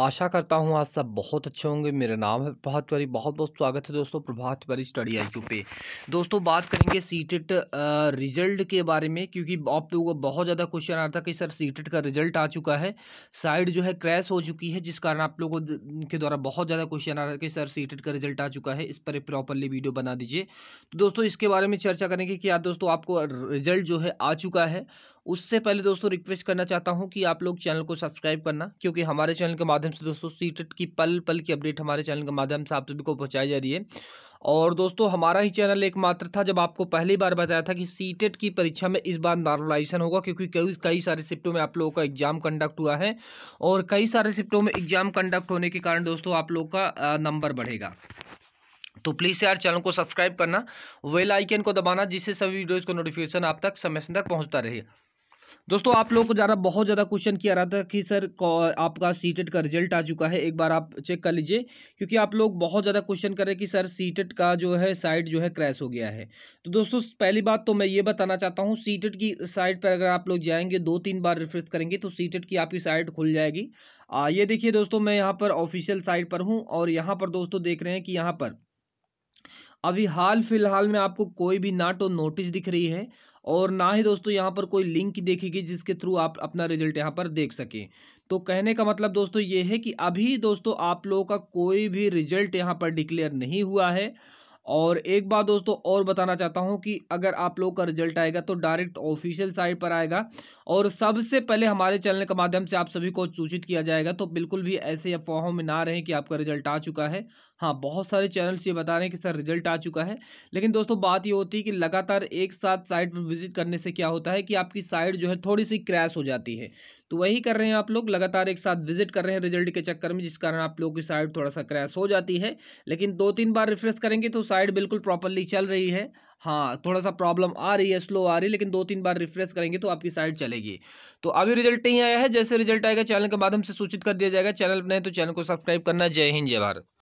आशा करता हूँ आज सब बहुत अच्छे होंगे मेरा नाम है प्रभात तिवारी बहुत बहुत स्वागत है दोस्तों प्रभात तिवारी स्टडी आई पे दोस्तों बात करेंगे सीटेट रिजल्ट के बारे में क्योंकि आप लोगों को बहुत ज़्यादा क्वेश्चन आ रहा था कि सर सीटेट का रिजल्ट आ चुका है साइड जो है क्रैश हो चुकी है जिस कारण आप लोगों के द्वारा बहुत ज़्यादा क्वेश्चन आ रहा था कि सर सीटेट का रिजल्ट आ चुका है इस पर प्रॉपरली वीडियो बना दीजिए तो दोस्तों इसके बारे में चर्चा करेंगे कि यार दोस्तों आपको रिजल्ट जो है आ चुका है उससे पहले दोस्तों रिक्वेस्ट करना चाहता हूँ कि आप लोग चैनल को सब्सक्राइब करना क्योंकि हमारे चैनल के माध्यम माध्यम से दोस्तों सी की पल पल की अपडेट हमारे चैनल के माध्यम से आप सभी को पहुँचाई जा रही है और दोस्तों हमारा ही चैनल एकमात्र था जब आपको पहली बार बताया था कि सी की परीक्षा में इस बार नॉर्मलाइजेशन होगा क्योंकि कई कई सारे शिफ्टों में आप लोगों का एग्जाम कंडक्ट हुआ है और कई सारे शिफ्टों में एग्जाम कंडक्ट होने के कारण दोस्तों आप लोगों का नंबर बढ़ेगा तो प्लीज़ यार चैनल को सब्सक्राइब करना वेल आइकन को दबाना जिससे सभी वीडियोज़ को नोटिफिकेशन आप तक समय से तक पहुँचता रहेगा दोस्तों आप लोगों को ज़्यादा बहुत ज़्यादा क्वेश्चन किया रहा था कि सर आपका सीटेट का रिजल्ट आ चुका है एक बार आप चेक कर लीजिए क्योंकि आप लोग बहुत ज़्यादा क्वेश्चन कर रहे हैं कि सर सीटेट का जो है साइट जो है क्रैश हो गया है तो दोस्तों पहली बात तो मैं ये बताना चाहता हूँ सीटेट की साइट पर अगर आप लोग जाएंगे दो तीन बार रिफ्रेश करेंगे तो सीटेट की आपकी साइट खुल जाएगी आ, ये देखिए दोस्तों मैं यहाँ पर ऑफिशियल साइट पर हूँ और यहाँ पर दोस्तों देख रहे हैं कि यहाँ पर अभी हाल फिलहाल में आपको कोई भी ना तो नोटिस दिख रही है और ना ही दोस्तों यहाँ पर कोई लिंक देखेगी जिसके थ्रू आप अपना रिजल्ट यहाँ पर देख सकें तो कहने का मतलब दोस्तों ये है कि अभी दोस्तों आप लोगों का कोई भी रिजल्ट यहाँ पर डिक्लेयर नहीं हुआ है और एक बात दोस्तों और बताना चाहता हूँ कि अगर आप लोग का रिजल्ट आएगा तो डायरेक्ट ऑफिशियल साइट पर आएगा और सबसे पहले हमारे चैनल के माध्यम से आप सभी को सूचित किया जाएगा तो बिल्कुल भी ऐसे अफवाहों में ना रहें कि आपका रिजल्ट आ चुका है हाँ बहुत सारे चैनल्स ये बता रहे हैं कि सर रिजल्ट आ चुका है लेकिन दोस्तों बात ये होती है कि लगातार एक साथ साइट पर विजिट करने से क्या होता है कि आपकी साइट जो है थोड़ी सी क्रैश हो जाती है तो वही कर रहे हैं आप लोग लगातार एक साथ विजिट कर रहे हैं रिजल्ट के चक्कर में जिस कारण आप लोगों की साइट थोड़ा सा क्रैश हो जाती है लेकिन दो तीन बार रिफ्रेश करेंगे तो साइड बिल्कुल प्रॉपरली चल रही है हाँ थोड़ा सा प्रॉब्लम आ रही है स्लो आ रही है लेकिन दो तीन बार रिफ्रेश करेंगे तो आपकी साइट चलेगी तो अभी रिजल्ट नहीं आया है जैसे रिजल्ट आएगा चैनल के माध्यम से सूचित कर दिया जाएगा चैनल नए तो चैनल को सब्सक्राइब करना जय हिंद जय भारत